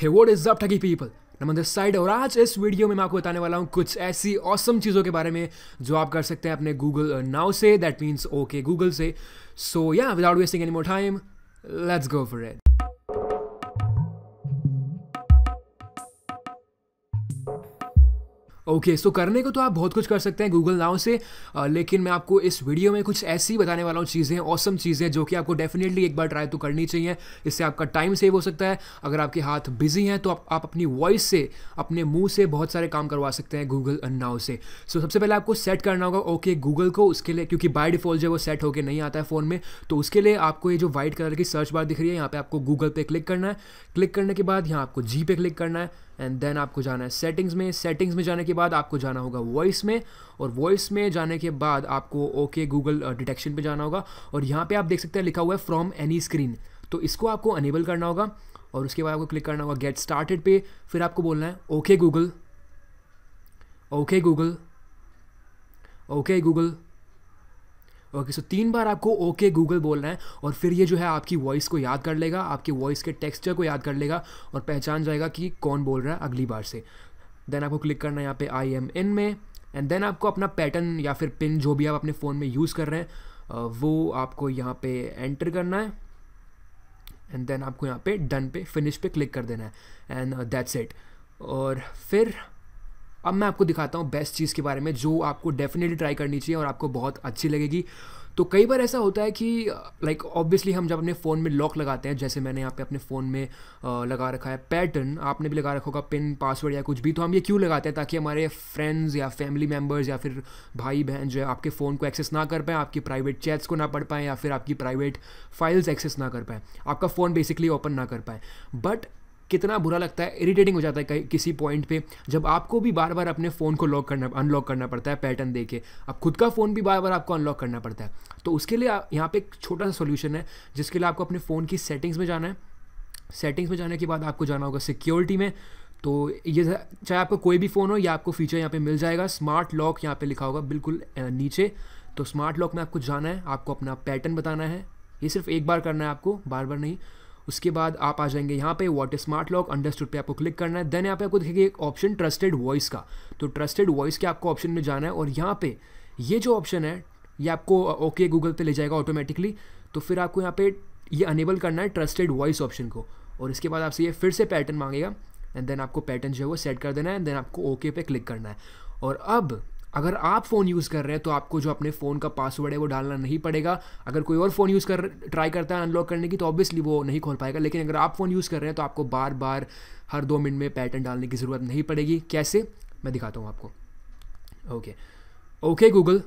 Hey what is up ठगी people? Naman this side और आज इस वीडियो में मैं आपको बताने वाला हूँ कुछ ऐसी औसम चीज़ों के बारे में जो आप कर सकते हैं अपने गूगल नाउ से दैट मीन्स ओके गूगल से so yeah without wasting any more time let's go for it okay so करने को तो आप बहुत कुछ कर सकते हैं गूगल नाउ से आ, लेकिन मैं आपको इस वीडियो में कुछ ऐसी बताने वाला हूँ चीज़ें औसम चीज़ें जो कि आपको डेफिनेटली एक बार ट्राई तो करनी चाहिए इससे आपका टाइम सेव हो सकता है अगर आपके हाथ बिजी हैं तो आप, आप अपनी वॉइस से अपने मुंह से बहुत सारे काम करवा सकते हैं गूगल नाउ से सो so, सबसे पहले आपको सेट करना होगा ओके okay, गूगल को उसके लिए क्योंकि बाय डिफॉल्ट जो वो सेट होकर नहीं आता है फ़ोन में तो उसके लिए आपको ये जो वाइट कलर की सर्च बार दिख रही है यहाँ पर आपको गूगल पे क्लिक करना है क्लिक करने के बाद यहाँ आपको जी पे क्लिक करना है एंड देन आपको जाना है सेटिंग्स में सेटिंग्स में जाने के बाद आपको जाना होगा वॉइस में और वॉइस में जाने के बाद आपको ओके गूगल डिटेक्शन पे जाना होगा और यहाँ पे आप देख सकते हैं लिखा हुआ है फ्रॉम एनी स्क्रीन तो इसको आपको अनेबल करना होगा और उसके बाद आपको क्लिक करना होगा गेट स्टार्टेड पे फिर आपको बोलना है okay Google okay Google okay Google okay okay, so so तीन बार आपको ओके okay गूगल बोलना है और फिर ये जो है आपकी वॉइस को याद कर लेगा आपके वॉइस के टेक्सचर को याद कर लेगा और पहचान जाएगा कि कौन बोल रहा है अगली बार से देन आपको क्लिक करना है यहाँ पे आई एम इन में एंड देन आपको अपना पैटर्न या फिर पिन जो भी आप अपने फ़ोन में यूज़ कर रहे हैं वो आपको यहाँ पे एंटर करना है एंड देन आपको यहाँ पे डन पे फिनिश पे क्लिक कर देना है एंड दैट्स इट और फिर अब मैं आपको दिखाता हूँ बेस्ट चीज़ के बारे में जो आपको डेफिनेटली ट्राई करनी चाहिए और आपको बहुत अच्छी लगेगी तो कई बार ऐसा होता है कि लाइक like, ऑब्वियसली हम जब अपने फ़ोन में लॉक लगाते हैं जैसे मैंने यहाँ पे अपने फ़ोन में आ, लगा रखा है पैटर्न आपने भी लगा रखा होगा पिन पासवर्ड या कुछ भी तो हम ये क्यों लगाते हैं ताकि हमारे फ्रेंड्स या फैमिली मेम्बर्स या फिर भाई बहन जो है आपके फ़ोन को एक्सेस ना कर पाएँ आपकी प्राइवेट चैट्स को ना पढ़ पाएँ या फिर आपकी प्राइवेट फाइल्स एक्सेस ना कर पाएँ आपका फ़ोन बेसिकली ओपन ना कर पाएँ बट कितना बुरा लगता है इरीटेटिंग हो जाता है किसी पॉइंट पे जब आपको भी बार बार अपने फ़ोन को लॉक करना अनलॉक करना पड़ता है पैटर्न दे के अब खुद का फ़ोन भी बार बार आपको अनलॉक करना पड़ता है तो उसके लिए यहाँ पे एक छोटा सा सोल्यूशन है जिसके लिए आपको अपने फ़ोन की सेटिंग्स में जाना है सेटिंग्स में जाने के बाद आपको जाना होगा सिक्योरिटी में तो ये चाहे आपको कोई भी फ़ोन हो या आपको फीचर यहाँ पे मिल जाएगा स्मार्ट लॉक यहाँ पे लिखा होगा बिल्कुल नीचे तो स्मार्ट लॉक में आपको जाना है आपको अपना पैटर्न बताना है ये सिर्फ एक बार करना है आपको बार बार नहीं उसके बाद आप आ जाएंगे यहाँ पे what is smart lock understood पे आपको क्लिक करना है देन यहाँ पे आपको देखेंगे एक ऑप्शन ट्रस्टेड वॉइस का तो ट्रस्टेड वॉइस के आपको ऑप्शन में जाना है और यहाँ पे ये जो ऑप्शन है ये आपको ओके गूगल पे ले जाएगा ऑटोमेटिकली तो फिर आपको यहाँ पे ये अनेबल करना है ट्रस्टेड वॉइस ऑप्शन को और इसके बाद आपसे ये फिर से पैटर्न मांगेगा एंड देन आपको पैटर्न जो है वो सेट कर देना है एंड देन आपको ओके okay पे क्लिक करना है और अब अगर आप फ़ोन यूज़ कर रहे हैं तो आपको जो अपने फ़ोन का पासवर्ड है वो डालना नहीं पड़ेगा अगर कोई और फ़ोन यूज़ कर ट्राई करता है अनलॉक करने की तो ऑब्वियसली वो नहीं खोल पाएगा लेकिन अगर आप फ़ोन यूज़ कर रहे हैं तो आपको बार बार हर दो मिनट में पैटर्न डालने की ज़रूरत नहीं पड़ेगी कैसे मैं दिखाता हूँ आपको ओके ओके गूगल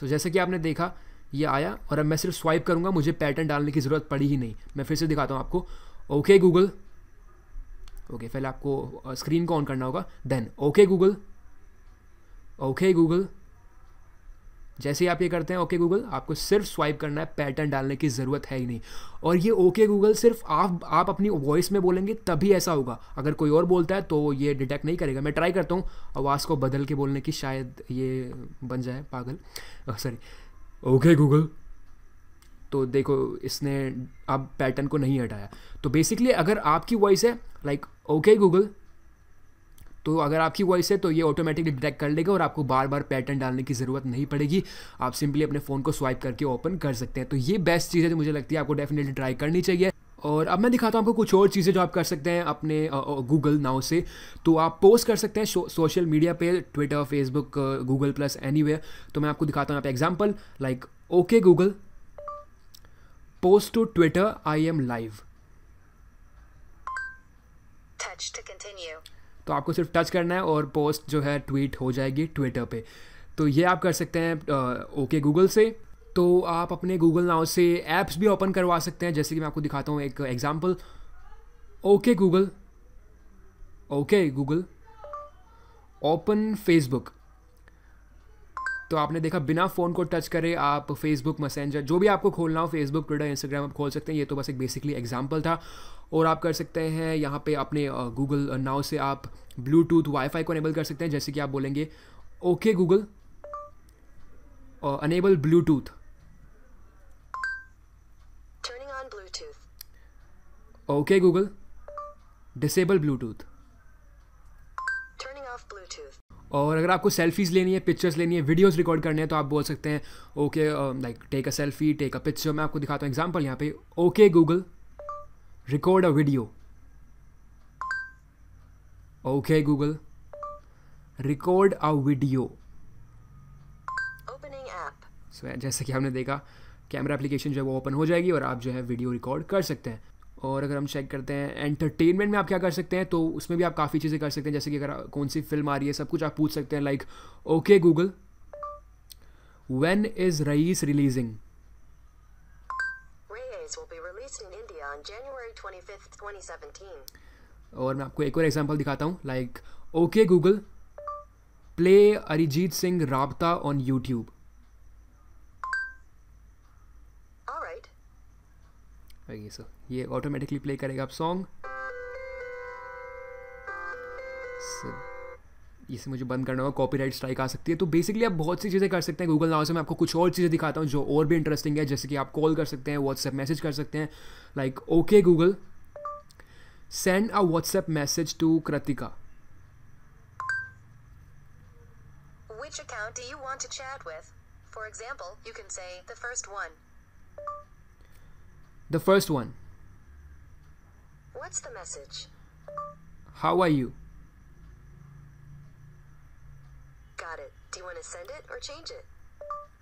सो जैसे कि आपने देखा ये आया और अब मैं सिर्फ स्वाइप करूँगा मुझे पैटर्न डालने की ज़रूरत पड़ी ही नहीं मैं फिर से दिखाता हूँ आपको ओके गूगल ओके पहले आपको स्क्रीन को ऑन करना होगा then okay Google okay Google जैसे ही आप ये करते हैं ओके गूगल आपको सिर्फ स्वाइप करना है पैटर्न डालने की ज़रूरत है ही नहीं और ये ओके गूगल सिर्फ आप आप अपनी वॉइस में बोलेंगे तभी ऐसा होगा अगर कोई और बोलता है तो ये डिटेक्ट नहीं करेगा मैं ट्राई करता हूँ आवाज़ को बदल के बोलने की शायद ये बन जाए पागल सॉरी ओके गूगल तो देखो इसने अब पैटर्न को नहीं हटाया तो बेसिकली अगर आपकी वॉइस है लाइक ओके गूगल तो अगर आपकी वॉइस है तो ये ऑटोमेटिकली डिटेक्ट कर लेगा और आपको बार बार पैटर्न डालने की ज़रूरत नहीं पड़ेगी आप सिंपली अपने फ़ोन को स्वाइप करके ओपन कर सकते हैं तो ये बेस्ट चीज़ है जो मुझे लगती है आपको डेफिनेटली ट्राई करनी चाहिए और अब मैं दिखाता हूँ आपको कुछ और चीज़ें जो आप कर सकते हैं अपने गूगल नाव से तो आप पोस्ट कर सकते हैं सोशल मीडिया पे Twitter Facebook Google plus any तो मैं आपको दिखाता हूँ आप example like okay Google post to Twitter I am live तो आपको सिर्फ टच करना है और पोस्ट जो है ट्वीट हो जाएगी ट्विटर पे तो ये आप कर सकते हैं ओके गूगल से तो आप अपने गूगल नाव से ऐप्स भी ओपन करवा सकते हैं जैसे कि मैं आपको दिखाता हूँ एक example okay Google okay Google open Facebook तो आपने देखा बिना फ़ोन को टच करे आप फेसबुक मैसेंजर जो भी आपको खोलना हो फेसबुक ट्विटर इंस्टाग्राम आप खोल सकते हैं ये तो बस एक बेसिकली एग्जाम्पल था और आप कर सकते हैं यहाँ पे अपने गूगल नाव से आप ब्लूटूथ वाईफाई को अनेबल कर सकते हैं जैसे कि आप बोलेंगे okay Google enable Bluetooth okay Google disable Bluetooth और अगर आपको सेल्फीज़ लेनी है पिक्चर्स लेनी है वीडियोस रिकॉर्ड करने हैं तो आप बोल सकते हैं okay like take a selfie take a picture मैं आपको दिखाता हूँ एग्जांपल यहाँ पे okay Google Record a video. Okay, Google. Record a video. Opening app. So, जैसा कि हमने देखा कैमरा एप्लीकेशन जो है वो ओपन हो जाएगी और आप जो है वीडियो रिकॉर्ड कर सकते हैं और अगर हम चेक करते हैं एंटरटेनमेंट में आप क्या कर सकते हैं तो उसमें भी आप काफ़ी चीज़ें कर सकते हैं जैसे कि अगर कौन सी फिल्म आ रही है सब कुछ आप पूछ सकते हैं like okay Google when is Raees releasing और मैं आपको एक और एग्जांपल दिखाता हूँ like okay Google play Arijit Singh Raabta on YouTube so ये ऑटोमेटिकली प्ले करेगा आप सॉन्ग इसे मुझे बंद करना होगा कॉपीराइट स्ट्राइक आ सकती है तो बेसिकली आप बहुत सी चीज़ें कर सकते हैं गूगल नाउ से मैं आपको कुछ और चीज़ें दिखाता हूँ जो और भी इंटरेस्टिंग है जैसे कि आप कॉल कर सकते हैं व्हाट्सएप मैसेज कर सकते हैं like okay Google send a WhatsApp message to Kritika Which account do you want to chat with? For example, you can say the first one. The first one. What's the message? How are you?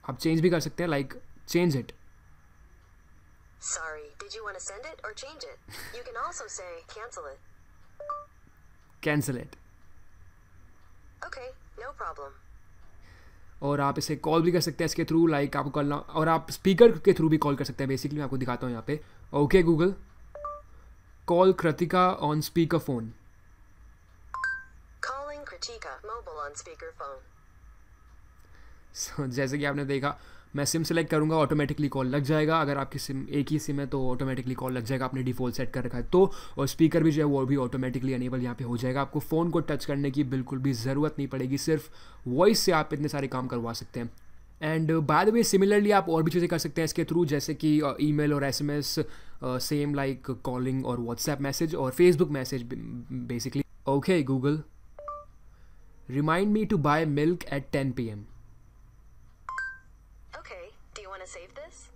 आप change भी कर सकते हैं like change it और cancel it और आप इसे call भी कर सकते हैं इसके थ्रू लाइक आपको कॉल और आप स्पीकर के थ्रू भी कॉल कर सकते हैं बेसिकली मैं आपको दिखाता हूँ यहाँ पे okay Google call Kritika on speaker phone जैसे कि आपने देखा मैं सिम सेलेक्ट करूँगा ऑटोमेटिकली कॉल लग जाएगा अगर आपकी सिम एक ही सिम है तो ऑटोमेटिकली कॉल लग जाएगा आपने डिफ़ॉल्ट सेट कर रखा है तो और स्पीकर भी जो है वो भी ऑटोमेटिकली अनेबल यहाँ पे हो जाएगा आपको फ़ोन को टच करने की बिल्कुल भी ज़रूरत नहीं पड़ेगी सिर्फ वॉइस से आप इतने सारे काम करवा सकते हैं एंड बाद में सिमिलरली आप और भी चीज़ें कर सकते हैं इसके थ्रू जैसे कि मेल और एस सेम लाइक कॉलिंग और व्हाट्सएप मैसेज और Facebook message basically okay Google remind me to buy milk at ten P M Do you want to save this?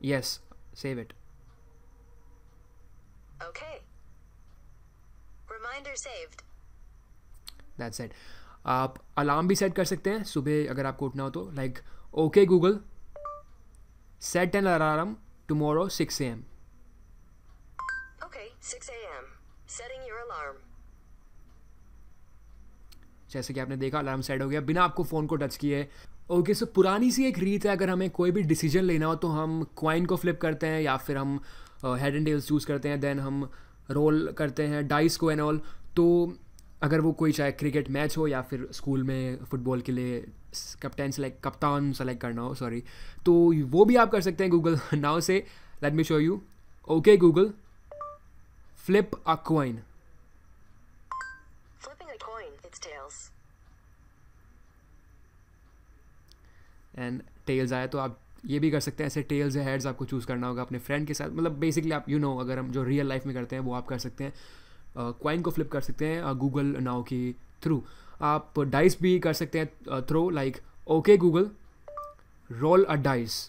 Yes, save it. Okay. Reminder saved. That's it. आप alarm भी set कर सकते हैं सुबह अगर आपको उठना हो तो like okay Google set an alarm tomorrow six AM okay six AM setting your alarm जैसे कि आपने देखा अलार्म सेट हो गया बिना आपको फ़ोन को टच किए ओके okay, सो so पुरानी सी एक रीत है अगर हमें कोई भी डिसीजन लेना हो तो हम क्वाइन को फ्लिप करते हैं या फिर हम हेड एंड टेल्स चूज़ करते हैं देन हम रोल करते हैं डाइस को एंड ऑल तो अगर वो कोई चाहे क्रिकेट मैच हो या फिर स्कूल में फुटबॉल के लिए कप्टन सेलेक्ट कप्तान सेलेक्ट करना हो सॉरी तो वो भी आप कर सकते हैं गूगल नाव से let me show you okay Google flip a coin and tails आया तो आप ये भी कर सकते हैं ऐसे टेल्स या हेड्स आपको चूज़ करना होगा अपने फ्रेंड के साथ मतलब बेसिकली आप यू you नो know, अगर हम जो रियल लाइफ में करते हैं वो आप कर सकते हैं क्वाइन uh, को फ्लिप कर सकते हैं गूगल uh, नाव के थ्रू आप डाइस भी कर सकते हैं throw like okay Google roll a dice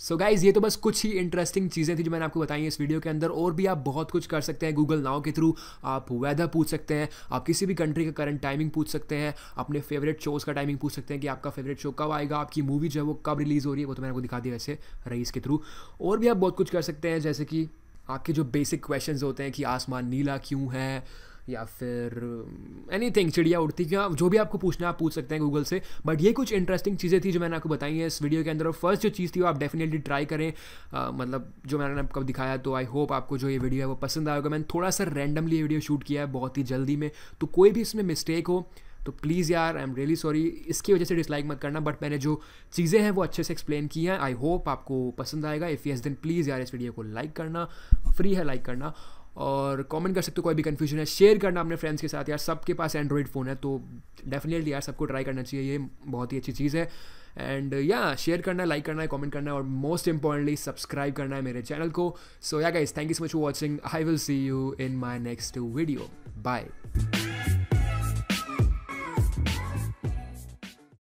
so so guys ये तो बस कुछ ही इंटरेस्टिंग चीज़ें थी जो मैंने आपको बताई इस वीडियो के अंदर और भी आप बहुत कुछ कर सकते हैं गूगल नाव के थ्रू आप वेदर पूछ सकते हैं आप किसी भी कंट्री का करंट टाइमिंग पूछ सकते हैं अपने फेवरेट शोज़ का टाइमिंग पूछ सकते हैं कि आपका फेवरेट शो कब आएगा आपकी मूवी जो है वो कब रिलीज़ हो रही है वो तो मैंने आपको दिखा दिया वैसे रईस के थ्रू और भी आप बहुत कुछ कर सकते हैं जैसे कि आपके जो बेसिक क्वेश्चन होते हैं कि आसमान नीला क्यों है या फिर एनी um, थिंग चिड़िया उड़ती क्या जो भी आपको पूछना है आप पूछ सकते हैं गूगल से बट ये कुछ इंटरेस्टिंग चीज़ें थी जो मैंने आपको बताई हैं इस वीडियो के अंदर और फर्स्ट जो चीज़ थी वो आप डेफिनेटली ट्राई करें आ, uh, मतलब जो मैंने आपको दिखाया तो आई होप आपको जो ये वीडियो है वो पसंद आएगा मैंने थोड़ा सा रैंडमली ये वीडियो शूट किया है बहुत ही जल्दी में तो कोई भी इसमें मिस्टेक हो तो प्लीज़ यार आई एम रियली सॉरी इसकी वजह से डिसलाइक मत करना बट मैंने जो चीज़ें हैं वो अच्छे से एक्सप्लेन की हैं आई होप आपको पसंद आएगा इफ़ यस देन प्लीज़ यार इस वीडियो को लाइक करना फ्री है लाइक करना और कमेंट कर सकते हो कोई भी कन्फ्यूजन है शेयर करना अपने फ्रेंड्स के साथ यार सबके पास एंड्रॉयड फ़ोन है तो डेफिनेटली यार सबको ट्राई करना चाहिए ये बहुत ही अच्छी चीज़ है एंड या शेयर करना लाइक करना है कमेंट करना है और मोस्ट इंपॉर्टेंटली सब्सक्राइब करना है मेरे चैनल को so yeah guys thank you so much for watching I will see you in my next video bye